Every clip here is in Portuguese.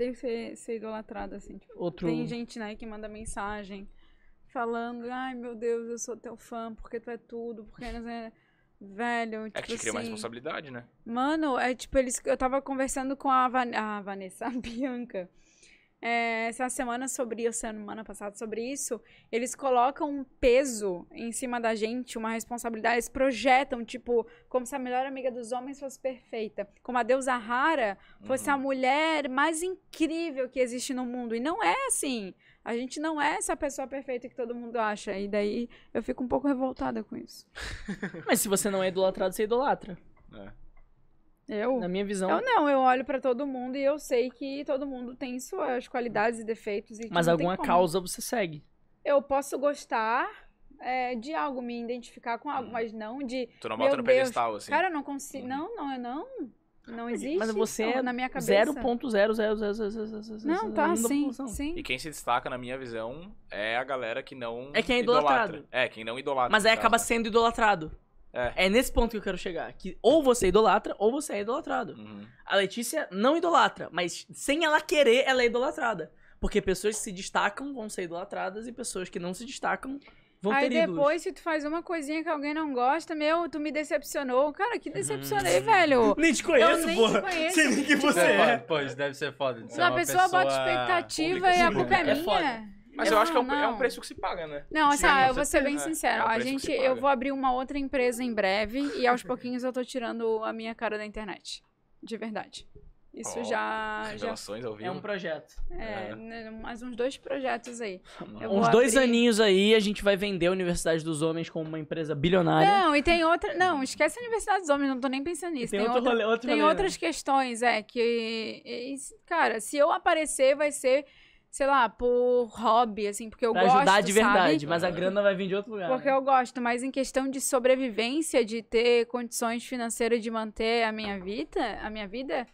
deve ser, ser idolatrado, assim. Tipo, Outro... Tem gente, né, que manda mensagem falando, ai meu Deus, eu sou teu fã, porque tu é tudo, porque... é Velho, tipo É que tipo te cria assim, uma responsabilidade, né? Mano, é tipo, eles, eu tava conversando com a, Van, a Vanessa, a Bianca é, essa semana sobre, ou semana passada sobre isso, eles colocam um peso em cima da gente, uma responsabilidade, eles projetam, tipo, como se a melhor amiga dos homens fosse perfeita, como a deusa Rara fosse uhum. a mulher mais incrível que existe no mundo. E não é assim. A gente não é essa pessoa perfeita que todo mundo acha. E daí eu fico um pouco revoltada com isso. Mas se você não é idolatrado, você é idolatra. É. Eu? Na minha visão. Eu não, eu olho para todo mundo e eu sei que todo mundo tem suas qualidades e defeitos. E Mas alguma causa você segue. Eu posso gostar é, de algo, me identificar com algo, mas não de. Tu não bota no pedestal, assim. Cara, eu não consigo. Não, não, eu não. Não existe. Mas você é na minha cabeça. 0.000. Não, tá, sim, sim. E quem se destaca, na minha visão, é a galera que não. É quem é idolatrado. Idolatra. É, quem não idolatra. Mas aí acaba sendo idolatrado. É. é. nesse ponto que eu quero chegar. Que ou você idolatra, ou você é idolatrado. Uhum. A Letícia não idolatra, mas sem ela querer, ela é idolatrada. Porque pessoas que se destacam vão ser idolatradas e pessoas que não se destacam vão Aí ter ídolos. Aí depois, se tu faz uma coisinha que alguém não gosta, meu, tu me decepcionou. Cara, que uhum. decepcionei, uhum. velho. Nem te conheço, nem porra. Te conheço. Sei nem que é você é. é. Pois, deve ser foda. Uma, uma pessoa, pessoa bota expectativa pública, e a culpa é, é minha. Foda. Mas eu, eu acho que é um, é um, preço que se paga, né? Não, sabe? eu vou ser bem sincero. É, a gente, eu vou abrir uma outra empresa em breve e aos pouquinhos eu tô tirando a minha cara da internet. De verdade. Isso oh, já, já. É um projeto. É, é. Né, mais uns dois projetos aí. Eu uns dois abrir... aninhos aí, a gente vai vender a Universidade dos Homens como uma empresa bilionária. Não, e tem outra. Não, esquece a Universidade dos Homens, não tô nem pensando nisso. E tem, tem, outro outra, rolê, outro tem rolê. Né? outras questões, é, que. E, cara, se eu aparecer, vai ser sei lá, por hobby, assim, porque eu pra gosto, ajudar de verdade, sabe? mas a grana vai vir de outro lugar. Porque né? eu gosto, mas em questão de sobrevivência, de ter condições financeiras de manter a minha vida, a minha vida,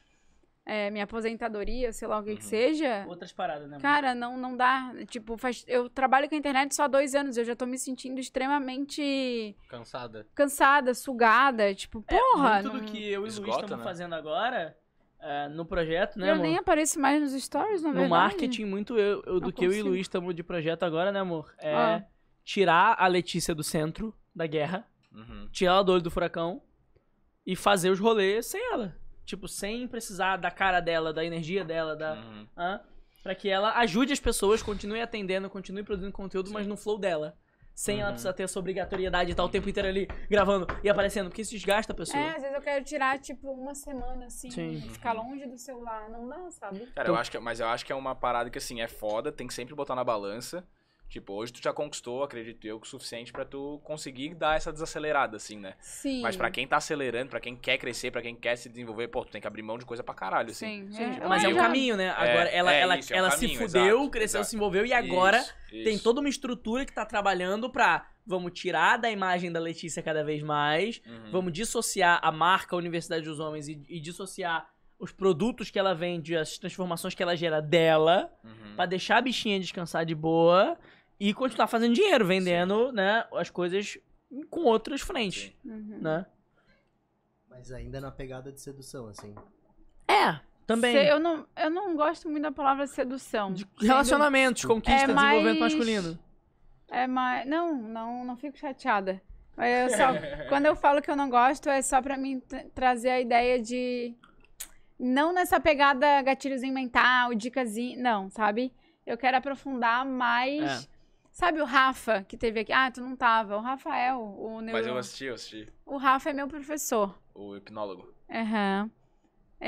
é, minha aposentadoria, sei lá o que uhum. que seja. Outras paradas, né? Cara, não, não dá. Tipo, faz, eu trabalho com a internet só há dois anos, eu já tô me sentindo extremamente... Cansada. Cansada, sugada, tipo, é, porra... tudo não... que eu e o Luiz estamos né? fazendo agora é, no projeto, né, eu amor? Eu nem apareço mais nos stories, não no verdade. No marketing, muito eu, eu do que consigo. eu e o Luiz estamos de projeto agora, né, amor? É ah. tirar a Letícia do centro da guerra, uhum. tirar ela do olho do furacão e fazer os rolês sem ela. Tipo, sem precisar da cara dela, da energia dela, da... Uhum. para que ela ajude as pessoas, continue atendendo, continue produzindo conteúdo, Sim. mas no flow dela sem uhum. ela precisar ter essa obrigatoriedade e estar o tempo inteiro ali gravando e aparecendo, porque isso desgasta a pessoa. É, às vezes eu quero tirar, tipo, uma semana, assim, Sim. ficar longe do celular, não dá, sabe? Cara, eu então acho que, mas eu acho que é uma parada que, assim, é foda, tem que sempre botar na balança, Tipo, hoje tu já conquistou, acredito eu, o suficiente para tu conseguir dar essa desacelerada, assim, né? Sim. Mas para quem tá acelerando, para quem quer crescer, para quem quer se desenvolver, pô, tu tem que abrir mão de coisa pra caralho, assim. Sim, Sim tipo, Mas é um já... caminho, né? É, agora, é, ela, é ela, isso, é um ela caminho, se fudeu, exato, cresceu, exato. se envolveu e agora isso, isso. tem toda uma estrutura que tá trabalhando pra vamos tirar da imagem da Letícia cada vez mais, uhum. vamos dissociar a marca Universidade dos Homens e, e, dissociar os produtos que ela vende, as transformações que ela gera dela, uhum. para deixar a bichinha descansar de boa e continuar fazendo dinheiro, vendendo, né, as coisas com outras frentes, uhum. né? Mas ainda na pegada de sedução, assim. É, também. Se, eu, não, eu não gosto muito da palavra sedução. De relacionamentos, Sendo... conquista, é desenvolvimento mais... masculino. É mais... Não, não, não fico chateada. Eu só, quando eu falo que eu não gosto, é só pra mim trazer a ideia de... Não nessa pegada gatilhozinho mental, dicasinho, não, sabe? Eu quero aprofundar mais... É Sabe o Rafa que teve aqui? Ah, tu não tava. O Rafael, é o neuro... Mas eu assisti, eu assisti. O Rafa é meu professor. O hipnólogo. Aham. Uhum.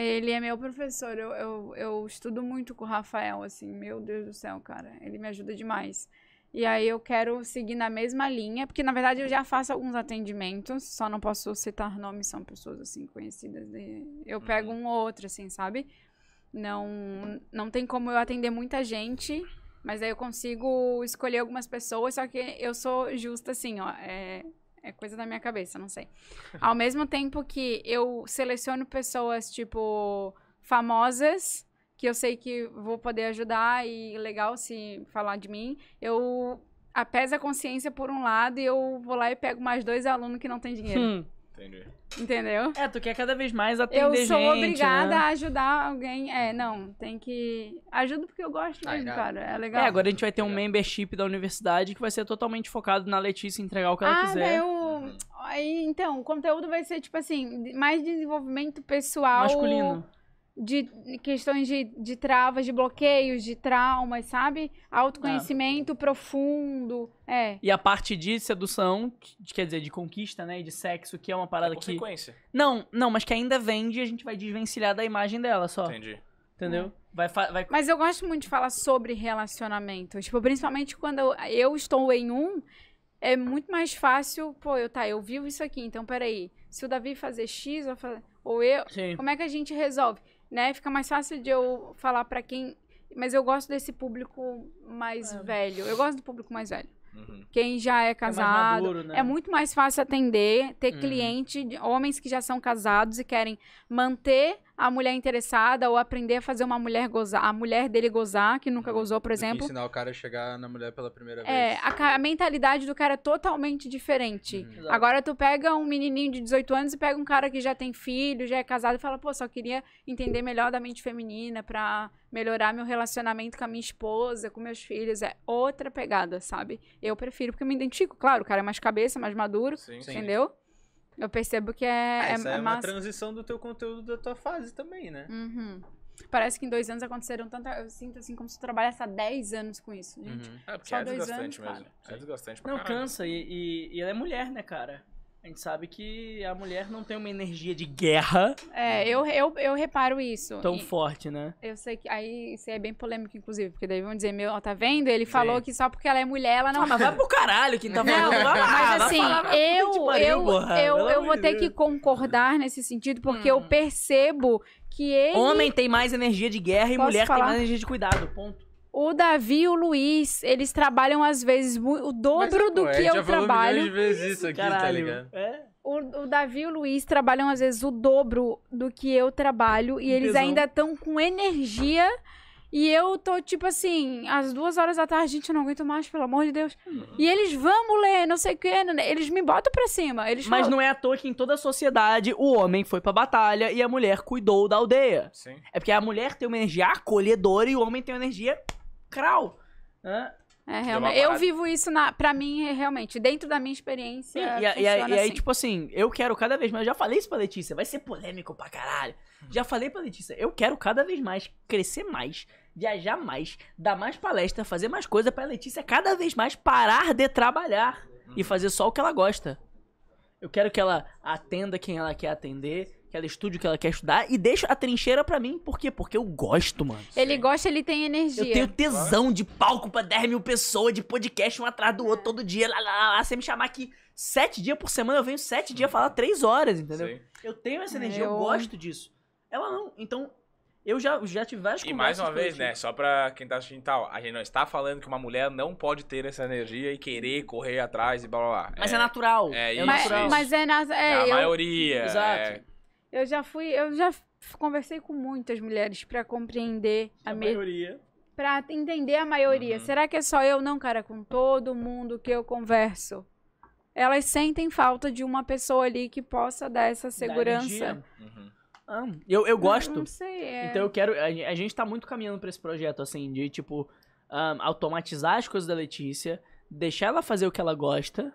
Ele é meu professor, eu, eu, eu, estudo muito com o Rafael, assim, meu Deus do céu, cara, ele me ajuda demais. E aí eu quero seguir na mesma linha, porque na verdade eu já faço alguns atendimentos, só não posso citar nomes, são pessoas, assim, conhecidas, de... eu pego uhum. um ou outro, assim, sabe? Não, não tem como eu atender muita gente mas aí eu consigo escolher algumas pessoas, só que eu sou justa assim, ó. É, é coisa da minha cabeça, não sei. Ao mesmo tempo que eu seleciono pessoas, tipo, famosas, que eu sei que vou poder ajudar e legal se falar de mim, eu apesa a consciência por um lado e eu vou lá e pego mais dois alunos que não têm dinheiro. Hum. Entendi. Entendeu? É, tu quer cada vez mais atender gente, Eu sou gente, obrigada né? a ajudar alguém. É, não, tem que... Ajudo porque eu gosto ah, mesmo, cara. É, é legal. É, agora a gente vai ter um membership da universidade que vai ser totalmente focado na Letícia entregar o que ela ah, quiser. Aí, então, o conteúdo vai ser, tipo assim, mais desenvolvimento pessoal... Masculino de questões de, de travas, de bloqueios, de traumas, sabe? Autoconhecimento é. profundo. É. E a parte de sedução, quer dizer, de conquista, né? E de sexo, que é uma parada é consequência. que. Não, não, mas que ainda vende e a gente vai desvencilhar da imagem dela só. Entendi. Entendeu? Hum. Vai, vai... Mas eu gosto muito de falar sobre relacionamento. Tipo, principalmente quando eu, estou em um, é muito mais fácil, pô, eu tá, eu vivo isso aqui, então peraí. Se o Davi fazer X ou, fazer, ou eu, Sim. como é que a gente resolve? né? Fica mais fácil de eu falar para quem. Mas eu gosto desse público mais é. velho. Eu gosto do público mais velho. Uhum. Quem já é, é casado. É, maduro, né? é, muito mais fácil atender, ter uhum. cliente, homens que já são casados e querem manter a mulher interessada ou aprender a fazer uma mulher gozar, a mulher dele gozar, que nunca gozou, por exemplo. Ensinar o cara a chegar na mulher pela primeira é, vez. É, a, a mentalidade do cara é totalmente diferente. Uhum. Agora tu pega um menininho de 18 anos e pega um cara que já tem filho, já é casado e fala, pô, só queria entender melhor da mente feminina pra melhorar meu relacionamento com a minha esposa, com meus filhos. É outra pegada, sabe? Eu prefiro, porque eu me identifico, claro, o cara é mais cabeça, mais maduro, sim, entendeu? Sim. Eu percebo que é, ah, é. Essa é, é uma massa. transição do teu conteúdo da tua fase também, né? Uhum. Parece que em dois anos aconteceram tanta. Eu sinto assim como se eu trabalhasse há 10 anos com isso, gente. Uhum. É, porque Só é dois desgastante anos, mesmo. Cara. É desgastante pra Não, caralho. cansa. E, e, e ela é mulher, né, cara? A gente sabe que a mulher não tem uma energia de guerra. É, eu, eu, eu reparo isso. Tão e forte, né? Eu sei que. Aí isso é bem polêmico, inclusive, porque daí vão dizer, meu, ó, tá vendo? Ele Sim. falou que só porque ela é mulher, ela não. Ah, mas vai pro caralho que tá falando. Não, vai lá, mas assim, vai eu, marido, eu, eu, eu, vou ter que concordar nesse sentido, porque hum. eu percebo que ele. Homem tem mais energia de guerra Posso e mulher falar? tem mais energia de cuidado. Ponto. O Davi e o Luiz, eles trabalham às vezes o dobro Mas, do pô, que eu trabalho. Milhões de vezes isso aqui, tá Caralho. tá ligado? É? O, o, Davi e o Luiz trabalham às vezes o dobro do que eu trabalho e que eles tesão. ainda estão com energia. E eu tô tipo assim, às duas horas da tarde, gente, eu não aguento mais, pelo amor de Deus. E eles vamos ler, não sei o que, né, né, eles me botam pra cima. Eles Mas falam... não é à toa que em toda a sociedade o homem foi pra batalha e a mulher cuidou da aldeia. Sim. É porque a mulher tem uma energia acolhedora e o homem tem uma energia crau. Né? É, realmente. Eu vivo isso, na, pra mim, é, realmente, dentro da minha experiência. e, a, e, assim. aí, tipo assim, eu quero cada vez mais. Eu já falei isso pra Letícia, vai ser polêmico pra caralho. Hum. Já falei pra Letícia, eu quero cada vez mais crescer mais, viajar mais, dar mais palestra, fazer mais coisa pra Letícia cada vez mais parar de trabalhar e uhum. fazer só o que ela gosta. Eu quero que ela atenda quem ela quer atender que ela estude o que ela quer estudar e deixa a trincheira pra mim. Por quê? Porque eu gosto, mano. Ele Sim. gosta, ele tem energia. Eu tenho tesão de palco pra 10 mil pessoas, de podcast um atrás do outro todo dia. Lá, lá, lá, você me chamar aqui sete dias por semana, eu venho sete dias falar três horas, entendeu? Sim. Eu tenho essa energia, eu... eu gosto disso. Ela não. Então, eu já, já tive várias E mais uma vez, né? Só pra quem tá assistindo tal, a gente não está falando que uma mulher não pode ter essa energia e querer correr atrás e blá blá blá. Mas é, é natural. É, é isso, mas, Mas é, na, é, é a eu... maioria. Exato. É... Eu já fui, eu já conversei com muitas mulheres para compreender a, a me... maioria. Para entender a maioria. Uhum. Será que é só eu? Não, cara, com todo mundo que eu converso. Elas sentem falta de uma pessoa ali que possa dar essa segurança. Uhum. Ah, eu, eu gosto. Não, não sei, é... Então eu quero. A, a gente tá muito caminhando para esse projeto, assim, de tipo, um, automatizar as coisas da Letícia, deixar ela fazer o que ela gosta,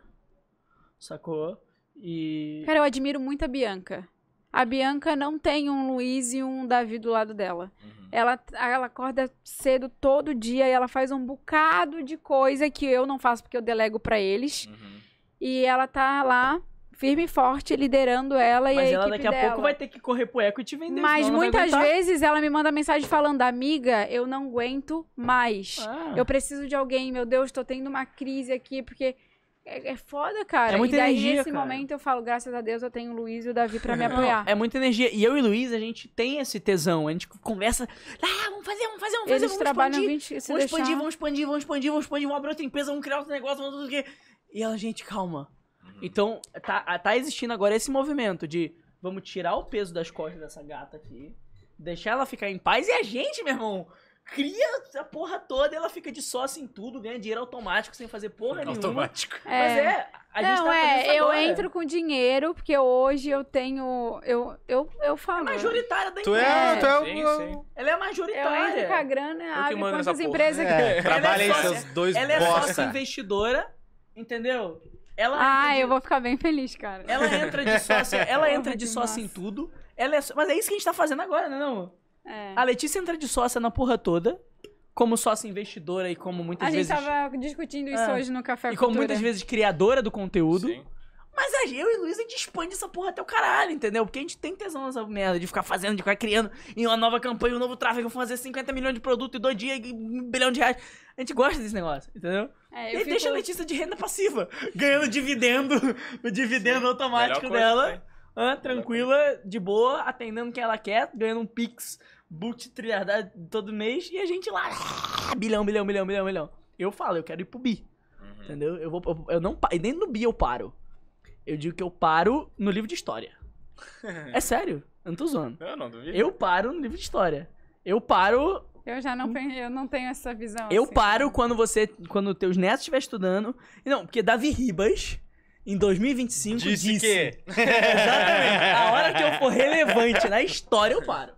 sacou? E. Cara, eu admiro muito a Bianca. A Bianca não tem um Luiz e um Davi do lado dela. Uhum. Ela, ela acorda cedo todo dia e ela faz um bocado de coisa que eu não faço porque eu delego para eles. Uhum. E ela tá lá firme e forte, liderando ela Mas e a ela equipe daqui a pouco vai ter que correr pro eco e te vender. Mas muitas vezes ela me manda mensagem falando, amiga, eu não aguento mais. Ah. Eu preciso de alguém, meu Deus, tô tendo uma crise aqui, porque é, é foda, cara. É muita e daí, energia, nesse cara. momento, eu falo, graças a Deus, eu tenho o Luiz e o Davi pra me apoiar. Não, é muita energia. E eu e o Luiz, a gente tem esse tesão. A gente conversa. Ah, vamos fazer, vamos fazer, vamos fazer. Eles vamos expandir, 20, vamos, expandir, vamos expandir, vamos expandir, vamos expandir, vamos abrir outra empresa, vamos criar outro negócio, vamos tudo o quê. E ela, gente, calma. Uhum. Então, tá, tá existindo agora esse movimento de vamos tirar o peso das costas dessa gata aqui, deixar ela ficar em paz e a gente, meu irmão, cria a porra toda, ela fica de sócio em tudo, ganha dinheiro automático sem fazer porra é nenhuma. Automático. É. Mas é, é a não, tá é, eu agora. entro com dinheiro, porque hoje eu tenho. Eu, eu, eu é falo. É majoritária da tu é, empresa. É, tu é o... sim, sim. Ela é majoritária. Eu entro com a grana, abre quantas empresas é, que. Trabalha em seus dois Ela bosta. é sócia investidora, entendeu? Ela ah, de... eu vou ficar bem feliz, cara. Ela entra de sócia, ela entra de sócia em tudo. Ela é... Mas é isso que a gente tá fazendo agora, né, não? É. A Letícia entra de sócia na porra toda, como sócia investidora e como muitas vezes... A gente tava discutindo isso é. hoje no Café E como muitas vezes criadora do conteúdo. Sim. Mas eu e Luiz, a gente expande essa porra até o caralho, entendeu? Porque a gente tem tesão nessa merda de ficar fazendo, de ficar criando em uma nova campanha, um novo tráfego, fazer 50 milhões de produto e dois dias e um bilhão de reais. A gente gosta desse negócio, entendeu? É, e fico... deixa a Letícia de renda passiva, ganhando dividendo, o dividendo Sim, automático dela. Coisa, ah, tranquila, de boa, atendendo o que ela quer, ganhando um pix, boot trilhardado todo mês, e a gente lá, ah, bilhão, bilhão, bilhão, bilhão, bilhão. Eu falo, eu quero ir pro bi. Uhum. Entendeu? Eu, vou, eu, eu não, e nem no bi eu paro. Eu digo que eu paro no livro de história. é sério, eu não tô zoando. Eu não duvido. Eu paro no livro de história. Eu paro eu já não, eu não tenho essa visão. Eu assim, paro né? quando você, quando teus netos estiver estudando. Não, porque Davi Ribas em 2025 disse, disse que. Exatamente. A hora que eu for relevante na história, eu paro.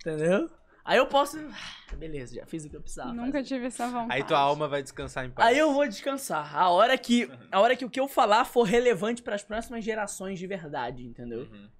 Entendeu? Aí eu posso. Ah, beleza, já fiz o que eu precisava. Nunca tive essa vontade. Aí tua alma vai descansar em paz. Aí eu vou descansar. A hora que, a hora que o que eu falar for relevante para as próximas gerações de verdade, entendeu? Uhum.